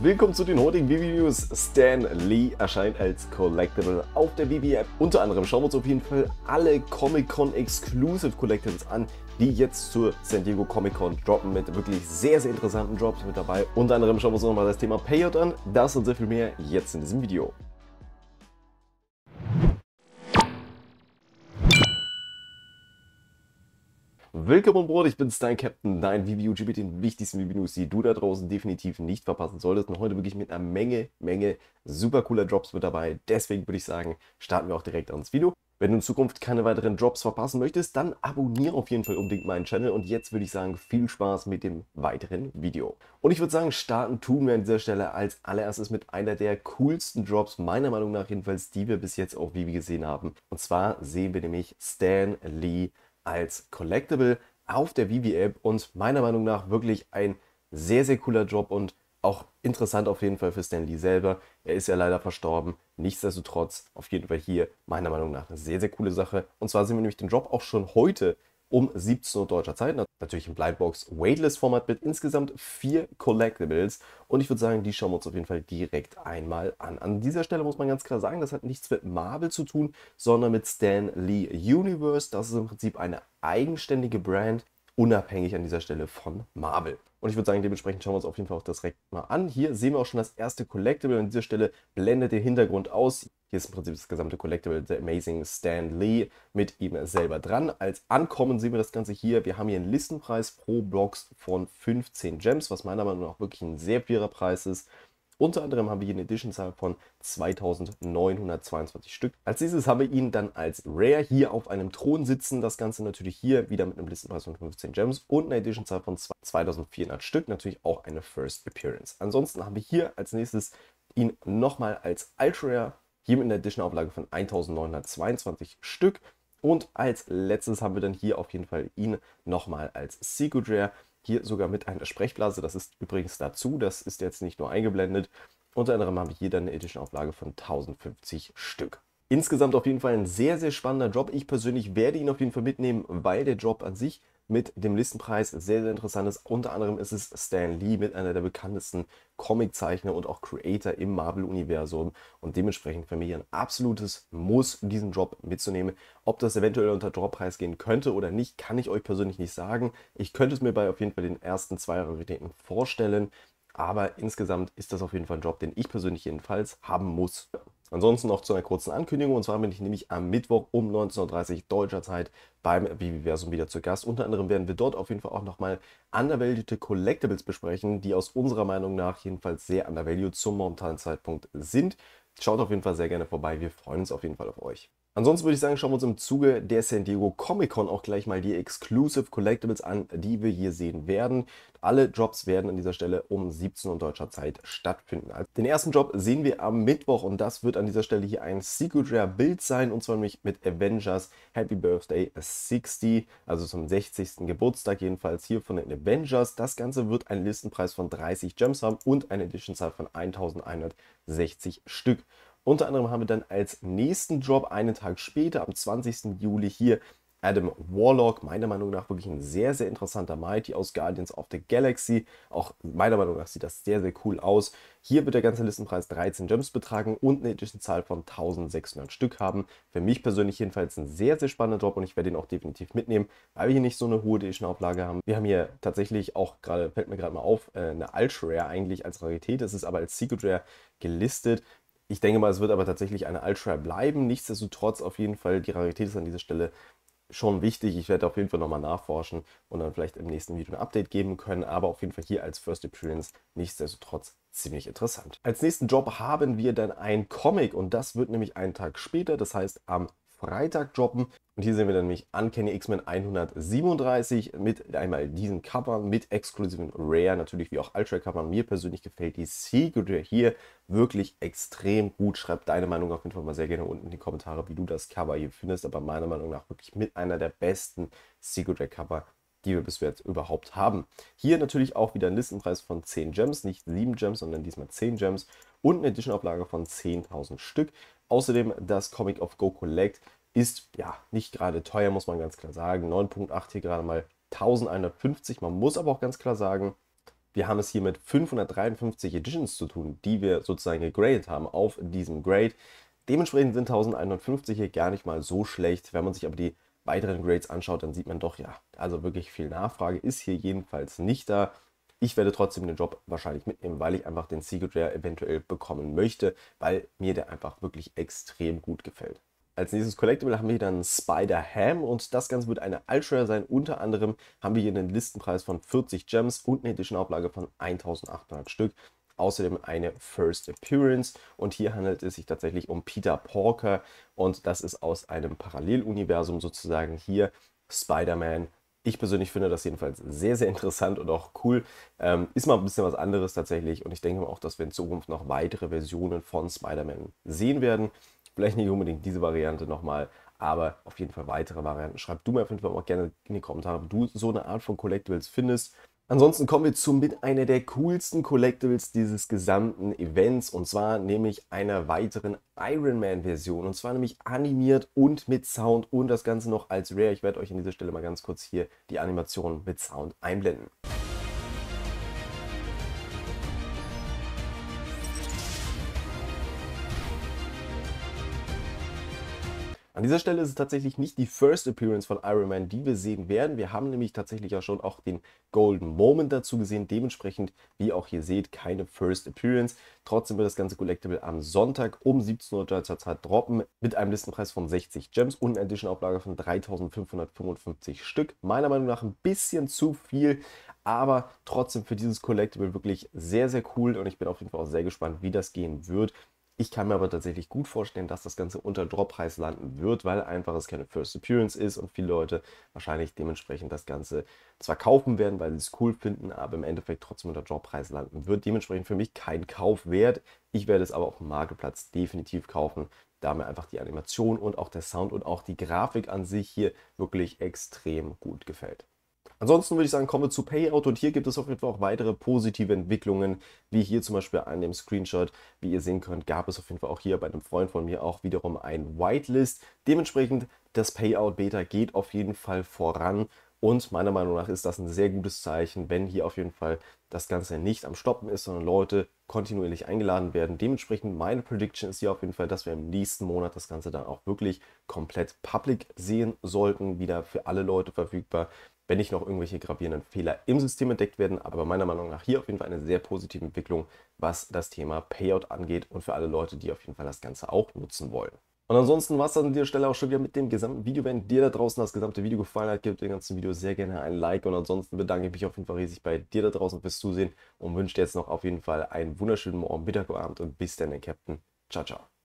Willkommen zu den heutigen Vivi News. Stan Lee erscheint als Collectible auf der Vivi App. Unter anderem schauen wir uns auf jeden Fall alle Comic-Con Exclusive Collectibles an, die jetzt zur San Diego Comic Con droppen mit wirklich sehr, sehr interessanten Drops mit dabei. Unter anderem schauen wir uns nochmal das Thema Payout an. Das und sehr viel mehr jetzt in diesem Video. Willkommen Brot, ich bin Stein Captain, dein VBUG mit den wichtigsten VB-News, die du da draußen definitiv nicht verpassen solltest. Und heute wirklich mit einer Menge, Menge super cooler Drops mit dabei. Deswegen würde ich sagen, starten wir auch direkt ans Video. Wenn du in Zukunft keine weiteren Drops verpassen möchtest, dann abonniere auf jeden Fall unbedingt meinen Channel und jetzt würde ich sagen, viel Spaß mit dem weiteren Video. Und ich würde sagen, starten tun wir an dieser Stelle als allererstes mit einer der coolsten Drops, meiner Meinung nach jedenfalls, die wir bis jetzt auf Vivi gesehen haben. Und zwar sehen wir nämlich Stan Lee als Collectible auf der Vivi-App und meiner Meinung nach wirklich ein sehr, sehr cooler Job und auch interessant auf jeden Fall für Stan Lee selber. Er ist ja leider verstorben. Nichtsdestotrotz auf jeden Fall hier meiner Meinung nach eine sehr, sehr coole Sache. Und zwar sehen wir nämlich den Job auch schon heute um 17 Uhr deutscher Zeit. Natürlich im Blindbox Waitlist Format mit insgesamt vier Collectibles. Und ich würde sagen, die schauen wir uns auf jeden Fall direkt einmal an. An dieser Stelle muss man ganz klar sagen, das hat nichts mit Marvel zu tun, sondern mit Stan Lee Universe. Das ist im Prinzip eine eigenständige Brand, unabhängig an dieser Stelle von Marvel. Und ich würde sagen, dementsprechend schauen wir uns auf jeden Fall auch das direkt mal an. Hier sehen wir auch schon das erste Collectible. An dieser Stelle blendet den Hintergrund aus. Hier ist im Prinzip das gesamte Collectible The Amazing Stan Lee mit ihm selber dran. Als Ankommen sehen wir das Ganze hier. Wir haben hier einen Listenpreis pro Blocks von 15 Gems, was meiner Meinung nach wirklich ein sehr fairer Preis ist. Unter anderem haben wir hier eine Edition-Zahl von 2922 Stück. Als dieses haben wir ihn dann als Rare hier auf einem Thron sitzen. Das Ganze natürlich hier wieder mit einem Listenpreis von 15 Gems und einer Edition-Zahl von 2400 Stück. Natürlich auch eine First Appearance. Ansonsten haben wir hier als nächstes ihn nochmal als Ultra Rare hier mit einer Edition-Auflage von 1922 Stück. Und als letztes haben wir dann hier auf jeden Fall ihn nochmal als Secret Rare. Hier sogar mit einer Sprechblase, das ist übrigens dazu, das ist jetzt nicht nur eingeblendet. Unter anderem haben wir hier dann eine Edition-Auflage von 1050 Stück. Insgesamt auf jeden Fall ein sehr, sehr spannender Job. Ich persönlich werde ihn auf jeden Fall mitnehmen, weil der Job an sich mit dem Listenpreis. Sehr, sehr interessantes. Unter anderem ist es Stan Lee mit einer der bekanntesten Comiczeichner und auch Creator im Marvel-Universum und dementsprechend für mich ein absolutes Muss, diesen Job mitzunehmen. Ob das eventuell unter Droppreis gehen könnte oder nicht, kann ich euch persönlich nicht sagen. Ich könnte es mir bei auf jeden Fall den ersten zwei Raritäten vorstellen. Aber insgesamt ist das auf jeden Fall ein Job, den ich persönlich jedenfalls haben muss. Ansonsten noch zu einer kurzen Ankündigung. Und zwar bin ich nämlich am Mittwoch um 19.30 Uhr deutscher Zeit beim Viviversum wieder zu Gast. Unter anderem werden wir dort auf jeden Fall auch nochmal undervalued Collectibles besprechen, die aus unserer Meinung nach jedenfalls sehr undervalued zum momentanen Zeitpunkt sind. Schaut auf jeden Fall sehr gerne vorbei. Wir freuen uns auf jeden Fall auf euch. Ansonsten würde ich sagen, schauen wir uns im Zuge der San Diego Comic Con auch gleich mal die Exclusive Collectibles an, die wir hier sehen werden. Alle Drops werden an dieser Stelle um 17 Uhr deutscher Zeit stattfinden. Also den ersten Drop sehen wir am Mittwoch und das wird an dieser Stelle hier ein Secret Rare Bild sein und zwar nämlich mit Avengers Happy Birthday 60, also zum 60. Geburtstag jedenfalls hier von den Avengers. Das Ganze wird einen Listenpreis von 30 Gems haben und eine Edition-Zahl von 1160 Stück. Unter anderem haben wir dann als nächsten Drop einen Tag später, am 20. Juli hier, Adam Warlock, meiner Meinung nach wirklich ein sehr, sehr interessanter Mighty aus Guardians of the Galaxy. Auch meiner Meinung nach sieht das sehr, sehr cool aus. Hier wird der ganze Listenpreis 13 Gems betragen und eine Edition-Zahl von 1600 Stück haben. Für mich persönlich jedenfalls ein sehr, sehr spannender Drop und ich werde ihn auch definitiv mitnehmen, weil wir hier nicht so eine hohe Edition-Auflage haben. Wir haben hier tatsächlich auch gerade, fällt mir gerade mal auf, äh, eine Ultra Rare eigentlich als Rarität. Das ist aber als Secret Rare gelistet. Ich denke mal, es wird aber tatsächlich eine Ultra bleiben. Nichtsdestotrotz auf jeden Fall, die Rarität ist an dieser Stelle schon wichtig. Ich werde auf jeden Fall nochmal nachforschen und dann vielleicht im nächsten Video ein Update geben können. Aber auf jeden Fall hier als First Appearance nichtsdestotrotz ziemlich interessant. Als nächsten Job haben wir dann ein Comic und das wird nämlich einen Tag später, das heißt am Freitag droppen. Und hier sehen wir dann nämlich Uncanny X-Men 137 mit einmal diesem Cover, mit exklusiven Rare, natürlich wie auch Ultra-Cover. Mir persönlich gefällt die Secret hier wirklich extrem gut. Schreib deine Meinung auf jeden Fall mal sehr gerne unten in die Kommentare, wie du das Cover hier findest. Aber meiner Meinung nach wirklich mit einer der besten Secret Cover die wir bis jetzt überhaupt haben. Hier natürlich auch wieder ein Listenpreis von 10 Gems, nicht 7 Gems, sondern diesmal 10 Gems und eine Edition-Auflage von 10.000 Stück. Außerdem das Comic of Go Collect ist ja nicht gerade teuer, muss man ganz klar sagen. 9.8 hier gerade mal 1150. Man muss aber auch ganz klar sagen, wir haben es hier mit 553 Editions zu tun, die wir sozusagen gegradet haben auf diesem Grade. Dementsprechend sind 1150 hier gar nicht mal so schlecht. Wenn man sich aber die weiteren Grades anschaut, dann sieht man doch, ja, also wirklich viel Nachfrage ist hier jedenfalls nicht da. Ich werde trotzdem den Job wahrscheinlich mitnehmen, weil ich einfach den Secret Rare eventuell bekommen möchte, weil mir der einfach wirklich extrem gut gefällt. Als nächstes Collectible haben wir hier dann Spider-Ham und das Ganze wird eine Ultra sein. Unter anderem haben wir hier einen Listenpreis von 40 Gems und eine Edition-Auflage von 1800 Stück. Außerdem eine First Appearance und hier handelt es sich tatsächlich um Peter Porker und das ist aus einem Paralleluniversum sozusagen hier Spider-Man ich persönlich finde das jedenfalls sehr, sehr interessant und auch cool. Ähm, ist mal ein bisschen was anderes tatsächlich. Und ich denke auch, dass wir in Zukunft noch weitere Versionen von Spider-Man sehen werden. Vielleicht nicht unbedingt diese Variante nochmal, aber auf jeden Fall weitere Varianten. Schreib du mir auf jeden Fall auch gerne in die Kommentare, ob du so eine Art von Collectibles findest. Ansonsten kommen wir zu mit einer der coolsten Collectibles dieses gesamten Events und zwar nämlich einer weiteren Iron Man Version und zwar nämlich animiert und mit Sound und das Ganze noch als Rare. Ich werde euch an dieser Stelle mal ganz kurz hier die Animation mit Sound einblenden. An dieser Stelle ist es tatsächlich nicht die First Appearance von Iron Man, die wir sehen werden. Wir haben nämlich tatsächlich ja schon auch den Golden Moment dazu gesehen. Dementsprechend, wie auch hier seht, keine First Appearance. Trotzdem wird das ganze Collectible am Sonntag um 17 Uhr deutscher Zeit droppen mit einem Listenpreis von 60 Gems und einer Edition-Auflage von 3555 Stück. Meiner Meinung nach ein bisschen zu viel, aber trotzdem für dieses Collectible wirklich sehr, sehr cool und ich bin auf jeden Fall auch sehr gespannt, wie das gehen wird. Ich kann mir aber tatsächlich gut vorstellen, dass das Ganze unter Droppreis landen wird, weil einfach es keine First Appearance ist und viele Leute wahrscheinlich dementsprechend das Ganze zwar kaufen werden, weil sie es cool finden, aber im Endeffekt trotzdem unter Droppreis landen wird. Dementsprechend für mich kein Kauf wert. Ich werde es aber auf dem Marktplatz definitiv kaufen, da mir einfach die Animation und auch der Sound und auch die Grafik an sich hier wirklich extrem gut gefällt. Ansonsten würde ich sagen, kommen wir zu Payout und hier gibt es auf jeden Fall auch weitere positive Entwicklungen, wie hier zum Beispiel an dem Screenshot. Wie ihr sehen könnt, gab es auf jeden Fall auch hier bei einem Freund von mir auch wiederum ein Whitelist. Dementsprechend, das Payout-Beta geht auf jeden Fall voran. Und meiner Meinung nach ist das ein sehr gutes Zeichen, wenn hier auf jeden Fall das Ganze nicht am Stoppen ist, sondern Leute kontinuierlich eingeladen werden. Dementsprechend meine Prediction ist hier auf jeden Fall, dass wir im nächsten Monat das Ganze dann auch wirklich komplett public sehen sollten, wieder für alle Leute verfügbar wenn nicht noch irgendwelche gravierenden Fehler im System entdeckt werden. Aber meiner Meinung nach hier auf jeden Fall eine sehr positive Entwicklung, was das Thema Payout angeht und für alle Leute, die auf jeden Fall das Ganze auch nutzen wollen. Und ansonsten war es dann an dieser Stelle auch schon wieder mit dem gesamten Video. Wenn dir da draußen das gesamte Video gefallen hat, gib dem ganzen Video sehr gerne ein Like. Und ansonsten bedanke ich mich auf jeden Fall riesig bei dir da draußen fürs Zusehen und wünsche dir jetzt noch auf jeden Fall einen wunderschönen Morgen, Mittag, Abend und bis dann, Captain. Ciao, ciao.